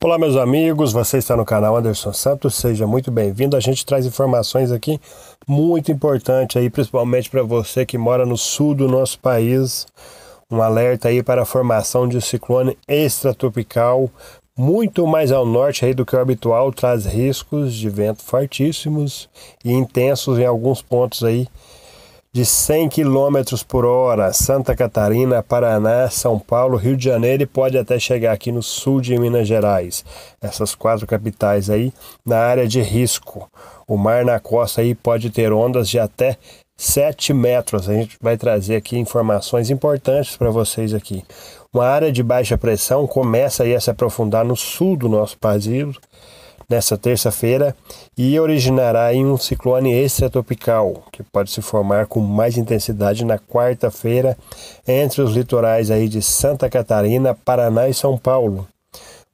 Olá, meus amigos, você está no canal Anderson Santos, seja muito bem-vindo. A gente traz informações aqui muito importantes aí, principalmente para você que mora no sul do nosso país. Um alerta aí para a formação de um ciclone extratropical, muito mais ao norte aí do que o habitual, traz riscos de vento fortíssimos e intensos em alguns pontos aí de 100 km por hora, Santa Catarina, Paraná, São Paulo, Rio de Janeiro e pode até chegar aqui no sul de Minas Gerais. Essas quatro capitais aí na área de risco. O mar na costa aí pode ter ondas de até 7 metros. A gente vai trazer aqui informações importantes para vocês aqui. Uma área de baixa pressão começa aí a se aprofundar no sul do nosso país nesta terça-feira e originará em um ciclone extratropical, que pode se formar com mais intensidade na quarta-feira entre os litorais aí de Santa Catarina, Paraná e São Paulo.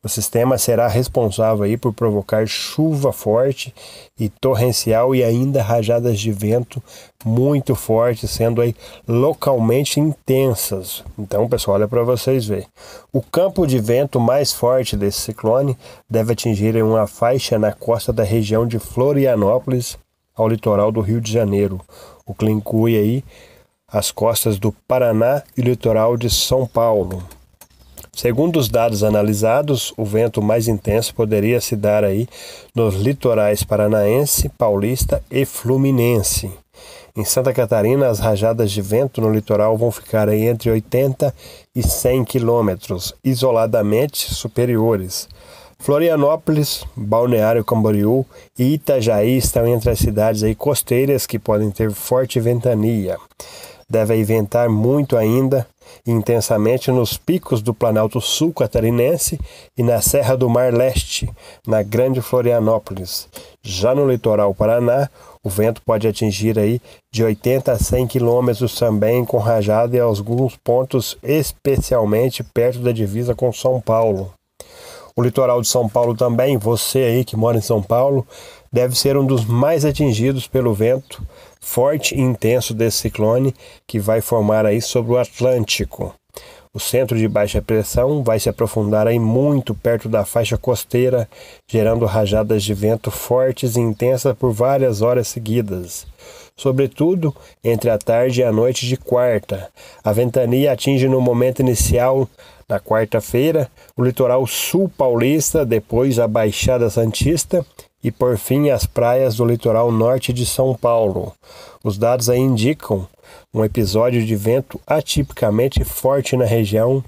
O sistema será responsável aí por provocar chuva forte e torrencial e ainda rajadas de vento muito fortes, sendo aí localmente intensas. Então, pessoal, olha para vocês verem. O campo de vento mais forte desse ciclone deve atingir uma faixa na costa da região de Florianópolis ao litoral do Rio de Janeiro. O que inclui aí as costas do Paraná e o litoral de São Paulo. Segundo os dados analisados, o vento mais intenso poderia se dar aí nos litorais paranaense, paulista e fluminense. Em Santa Catarina, as rajadas de vento no litoral vão ficar aí entre 80 e 100 quilômetros, isoladamente superiores. Florianópolis, Balneário Camboriú e Itajaí estão entre as cidades aí costeiras que podem ter forte ventania. Deve ventar muito ainda, intensamente nos picos do Planalto Sul catarinense e na Serra do Mar Leste, na Grande Florianópolis. Já no litoral Paraná, o vento pode atingir aí de 80 a 100 km também com rajada em alguns pontos, especialmente perto da divisa com São Paulo. O litoral de São Paulo também, você aí que mora em São Paulo, deve ser um dos mais atingidos pelo vento forte e intenso desse ciclone que vai formar aí sobre o Atlântico. O centro de baixa pressão vai se aprofundar aí muito perto da faixa costeira, gerando rajadas de vento fortes e intensas por várias horas seguidas. Sobretudo entre a tarde e a noite de quarta. A ventania atinge no momento inicial na quarta-feira, o litoral sul paulista, depois a Baixada Santista e por fim as praias do litoral norte de São Paulo. Os dados aí indicam um episódio de vento atipicamente forte na região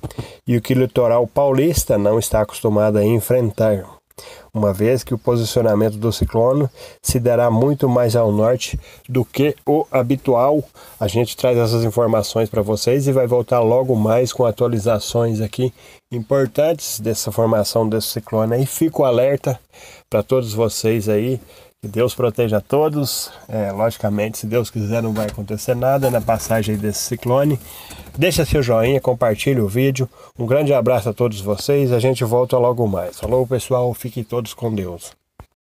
e o que o litoral paulista não está acostumado a enfrentar, uma vez que o posicionamento do ciclone se dará muito mais ao norte do que o habitual. A gente traz essas informações para vocês e vai voltar logo mais com atualizações aqui importantes dessa formação desse ciclone. E fico alerta para todos vocês aí que Deus proteja a todos. É, logicamente, se Deus quiser, não vai acontecer nada na passagem desse ciclone. Deixa seu joinha, compartilhe o vídeo. Um grande abraço a todos vocês. A gente volta logo mais. Falou, pessoal. Fiquem todos com Deus.